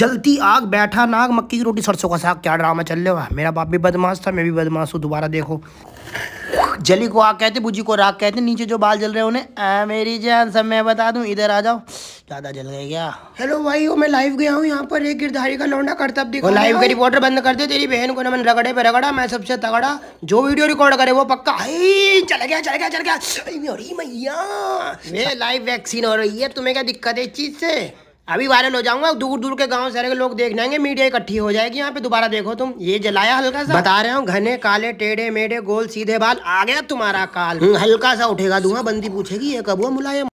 जलती आग बैठा नाग मक्की की रोटी सरसों का साग क्या ड्रामा चल रहा है मेरा बाप भी बदमाश था मैं भी बदमाश हूँ दोबारा देखो जली को आग कहते बुझी को राग कहते नीचे जो बाल जल रहे उन्हें मेरी जान सब मैं बता दूँ इधर आ जाओ ज़्यादा जल गए क्या हेलो भाई मैं लाइव गया हूँ यहाँ पर एक गिरधारी का लौंडा करता देखो लाइव के रिपोर्टर बंद कर दे तेरी बहन को ना मैंने रगड़े पे रगड़ा मैं सबसे तगड़ा जो वीडियो रिकॉर्ड करे वो पक्का चल गया चल गया चल गया मैया लाइव वैक्सीन हो रही है तुम्हें क्या दिक्कत है इस चीज़ से अभी वायरल हो जाऊंगा दूर दूर के गांव सारे के लोग देख लेंगे मीडिया इकट्ठी हो जाएगी यहाँ पे दोबारा देखो तुम ये जलाया हल्का सा बता रहे हो घने काले टेढ़े मेढ़े गोल सीधे बाल आ गया तुम्हारा काल हम्म, हल्का सा उठेगा धुआं बंदी पूछेगी ये हुआ मुलायम